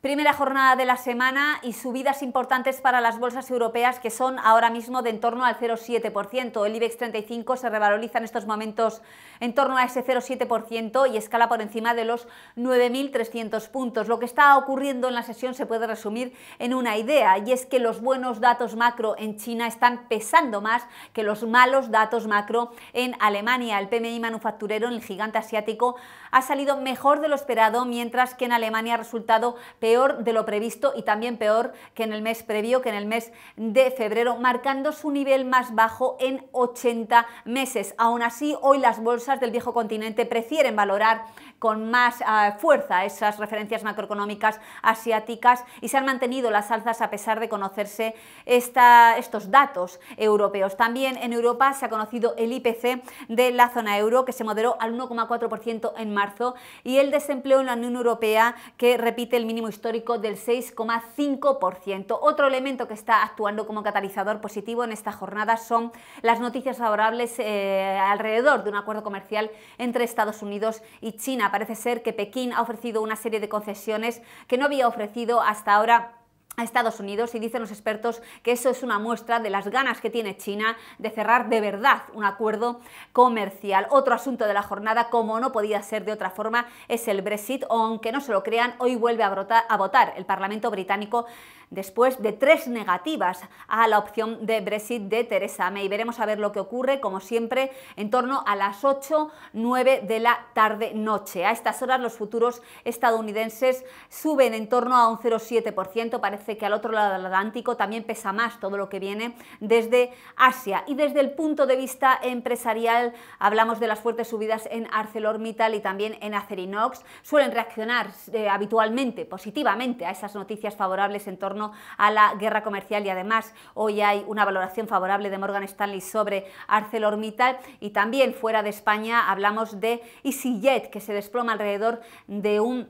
Primera jornada de la semana y subidas importantes para las bolsas europeas que son ahora mismo de en torno al 0,7%. El IBEX 35 se revaloriza en estos momentos en torno a ese 0,7% y escala por encima de los 9.300 puntos. Lo que está ocurriendo en la sesión se puede resumir en una idea y es que los buenos datos macro en China están pesando más que los malos datos macro en Alemania. El PMI manufacturero en el gigante asiático ha salido mejor de lo esperado mientras que en Alemania ha resultado peor peor de lo previsto y también peor que en el mes previo, que en el mes de febrero, marcando su nivel más bajo en 80 meses. Aún así, hoy las bolsas del viejo continente prefieren valorar con más ah, fuerza esas referencias macroeconómicas asiáticas y se han mantenido las alzas a pesar de conocerse esta, estos datos europeos. También en Europa se ha conocido el IPC de la zona euro que se moderó al 1,4% en marzo y el desempleo en la Unión Europea que repite el mínimo histórico histórico del 6,5%. Otro elemento que está actuando como catalizador positivo en esta jornada son las noticias favorables eh, alrededor de un acuerdo comercial entre Estados Unidos y China. Parece ser que Pekín ha ofrecido una serie de concesiones que no había ofrecido hasta ahora a Estados Unidos y dicen los expertos que eso es una muestra de las ganas que tiene China de cerrar de verdad un acuerdo comercial. Otro asunto de la jornada, como no podía ser de otra forma, es el Brexit, aunque no se lo crean, hoy vuelve a, brotar, a votar el Parlamento británico después de tres negativas a la opción de Brexit de Theresa May. Veremos a ver lo que ocurre, como siempre, en torno a las 8, 9 de la tarde-noche. A estas horas los futuros estadounidenses suben en torno a un 0,7%. Parece que al otro lado del Atlántico también pesa más todo lo que viene desde Asia. Y desde el punto de vista empresarial, hablamos de las fuertes subidas en ArcelorMittal y también en Acerinox. Suelen reaccionar eh, habitualmente, positivamente, a esas noticias favorables en torno a la guerra comercial y además hoy hay una valoración favorable de Morgan Stanley sobre ArcelorMittal y también fuera de España hablamos de EasyJet que se desploma alrededor de un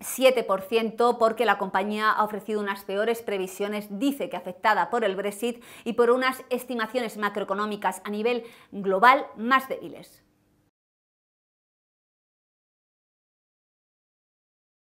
7% porque la compañía ha ofrecido unas peores previsiones, dice que afectada por el Brexit y por unas estimaciones macroeconómicas a nivel global más débiles.